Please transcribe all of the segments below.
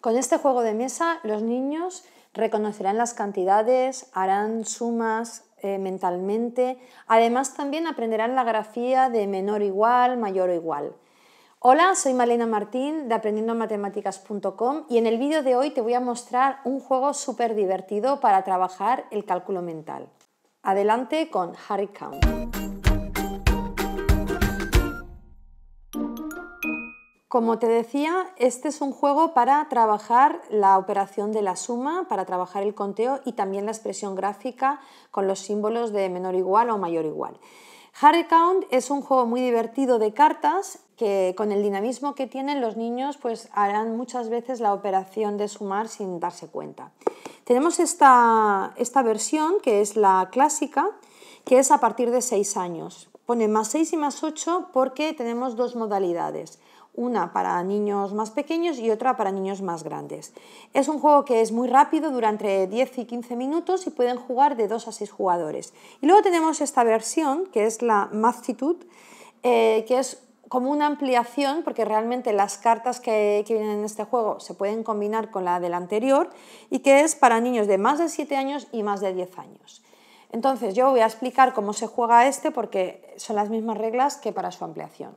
Con este juego de mesa los niños reconocerán las cantidades, harán sumas eh, mentalmente, además también aprenderán la grafía de menor o igual, mayor o igual. Hola, soy Malena Martín de matemáticas.com y en el vídeo de hoy te voy a mostrar un juego súper divertido para trabajar el cálculo mental. Adelante con Harry Count. Como te decía, este es un juego para trabajar la operación de la suma, para trabajar el conteo y también la expresión gráfica con los símbolos de menor igual o mayor igual. Harry Count es un juego muy divertido de cartas que con el dinamismo que tienen los niños pues harán muchas veces la operación de sumar sin darse cuenta. Tenemos esta, esta versión que es la clásica que es a partir de 6 años. Pone más 6 y más 8 porque tenemos dos modalidades una para niños más pequeños y otra para niños más grandes. Es un juego que es muy rápido, dura entre 10 y 15 minutos y pueden jugar de 2 a 6 jugadores. Y luego tenemos esta versión, que es la Mathitude, eh, que es como una ampliación, porque realmente las cartas que, que, vienen en este juego se pueden combinar con la del anterior y que es para niños de más de 7 años y más de 10 años. Entonces yo voy a explicar cómo se juega este porque son las mismas reglas que para su ampliación.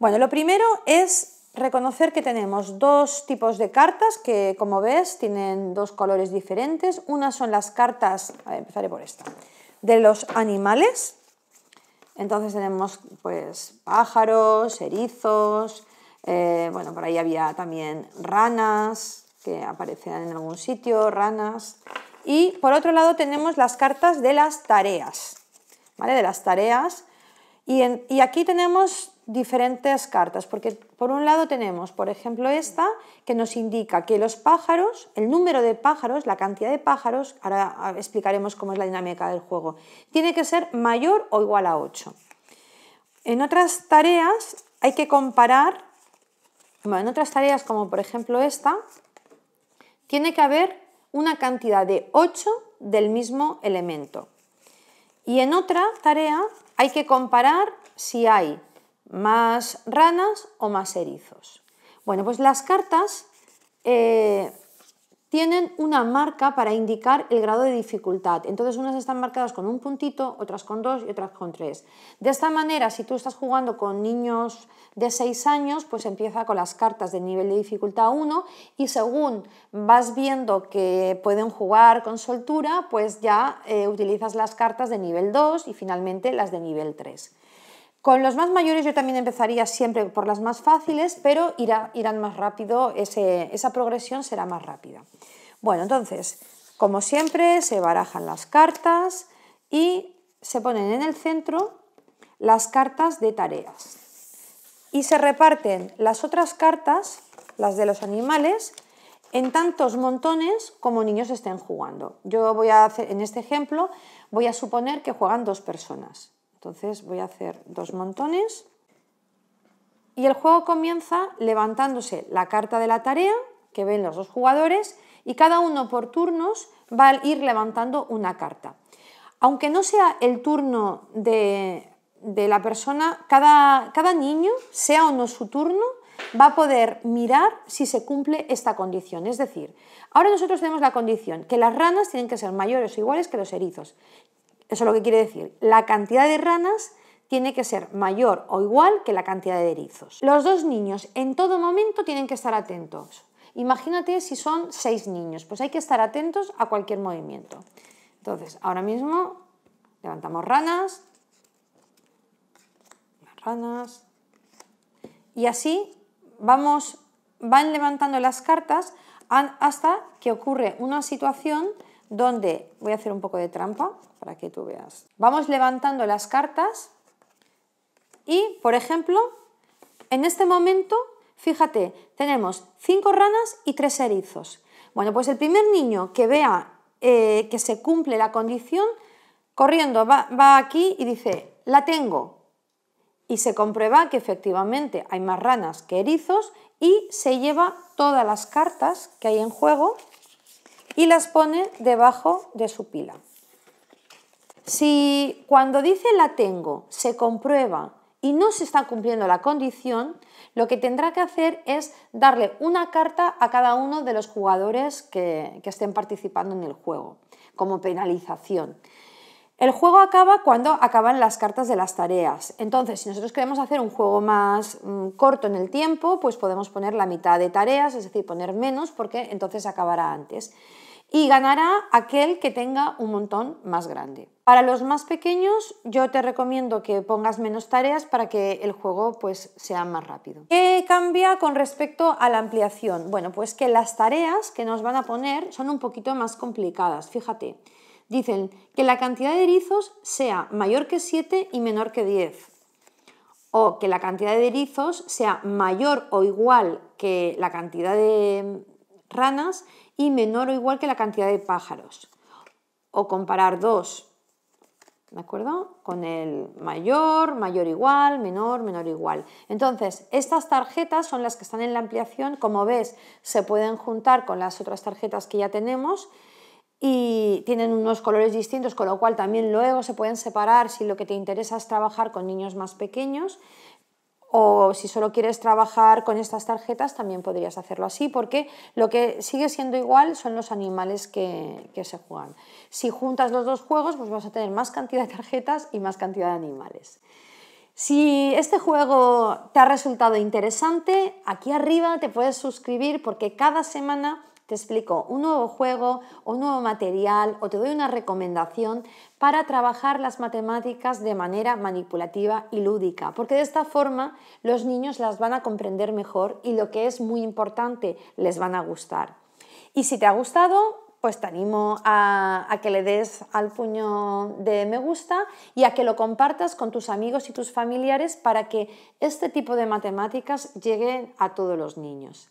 Bueno, lo primero es reconocer que tenemos dos tipos de cartas que, como ves, tienen dos colores diferentes. Una son las cartas, empezaré por esta, de los animales. Entonces tenemos pues pájaros, erizos, eh, bueno, por ahí había también ranas que aparecían en algún sitio, ranas. Y por otro lado tenemos las cartas de las tareas, ¿vale? De las tareas. Y, y aquí tenemos diferentes cartas, porque por un lado tenemos, por ejemplo, esta que nos indica que los pájaros, el número de pájaros, la cantidad de pájaros, ahora explicaremos cómo es la dinámica del juego, tiene que ser mayor o igual a 8. En otras tareas hay que comparar, bueno, en otras tareas como por ejemplo esta, tiene que haber una cantidad de 8 del mismo elemento. Y en otra tarea hay que comparar si hay ¿Más ranas o más erizos? Bueno, pues las cartas eh, tienen una marca para indicar el grado de dificultad. Entonces unas están marcadas con un puntito, otras con dos y otras con tres. De esta manera, si tú estás jugando con niños de 6 años, pues empieza con las cartas de nivel de dificultad 1 y según vas viendo que pueden jugar con soltura, pues ya eh, utilizas las cartas de nivel 2 y finalmente las de nivel 3. Con los más mayores yo también empezaría siempre por las más fáciles, pero irán más rápido, esa progresión será más rápida. Bueno, entonces, como siempre, se barajan las cartas y se ponen en el centro las cartas de tareas. Y se reparten las otras cartas, las de los animales, en tantos montones como niños estén jugando. Yo voy a hacer, en este ejemplo, voy a suponer que juegan dos personas. Entonces voy a hacer dos montones y el juego comienza levantándose la carta de la tarea que ven los dos jugadores y cada uno por turnos va a ir levantando una carta. Aunque no sea el turno de, la persona, cada niño, sea o no su turno, va a poder mirar si se cumple esta condición. Es decir, ahora nosotros tenemos la condición que las ranas tienen que ser mayores o iguales que los erizos. Eso es lo que quiere decir. La cantidad de ranas tiene que ser mayor o igual que la cantidad de erizos. Los dos niños en todo momento tienen que estar atentos. Imagínate si son seis niños, pues hay que estar atentos a cualquier movimiento. Entonces, ahora mismo levantamos ranas, ranas, y así vamos, van levantando las cartas hasta que ocurre una situación donde voy a hacer un poco de trampa para que tú veas. Vamos levantando las cartas y, por ejemplo, en este momento, fíjate, tenemos cinco ranas y tres erizos. Bueno, pues el primer niño que vea eh, que se cumple la condición, corriendo va aquí y dice, la tengo, y se comprueba que efectivamente hay más ranas que erizos y se lleva todas las cartas que hay en juego y las pone debajo de su pila. Si cuando dice la tengo se comprueba y no se está cumpliendo la condición, lo que tendrá que hacer es darle una carta a cada uno de los jugadores que, estén participando en el juego, como penalización. El juego acaba cuando acaban las cartas de las tareas. Entonces, si nosotros queremos hacer un juego más mm, corto en el tiempo, pues podemos poner la mitad de tareas, es decir, poner menos, porque entonces acabará antes y ganará aquel que tenga un montón más grande. Para los más pequeños yo te recomiendo que pongas menos tareas para que el juego pues sea más rápido. ¿Qué cambia con respecto a la ampliación? Bueno, pues que las tareas que nos van a poner son un poquito más complicadas, fíjate. Dicen que la cantidad de erizos sea mayor que 7 y menor que 10. O que la cantidad de erizos sea mayor o igual que la cantidad de, ranas y menor o igual que la cantidad de pájaros. O comparar dos, ¿de acuerdo? Con el mayor, mayor igual, menor, menor igual. Entonces, estas tarjetas son las que están en la ampliación. Como ves, se pueden juntar con las otras tarjetas que ya tenemos y tienen unos colores distintos, con lo cual también luego se pueden separar si lo que te interesa es trabajar con niños más pequeños o si solo quieres trabajar con estas tarjetas, también podrías hacerlo así, porque lo que sigue siendo igual son los animales que, se juegan. Si juntas los dos juegos, pues vas a tener más cantidad de tarjetas y más cantidad de animales. Si este juego te ha resultado interesante, aquí arriba te puedes suscribir porque cada semana te explico un nuevo juego o un nuevo material o te doy una recomendación para trabajar las matemáticas de manera manipulativa y lúdica, porque de esta forma los niños las van a comprender mejor y lo que es muy importante, les van a gustar. Y si te ha gustado, pues te animo a, a, que le des al puño de me gusta y a que lo compartas con tus amigos y tus familiares para que este tipo de matemáticas lleguen a todos los niños.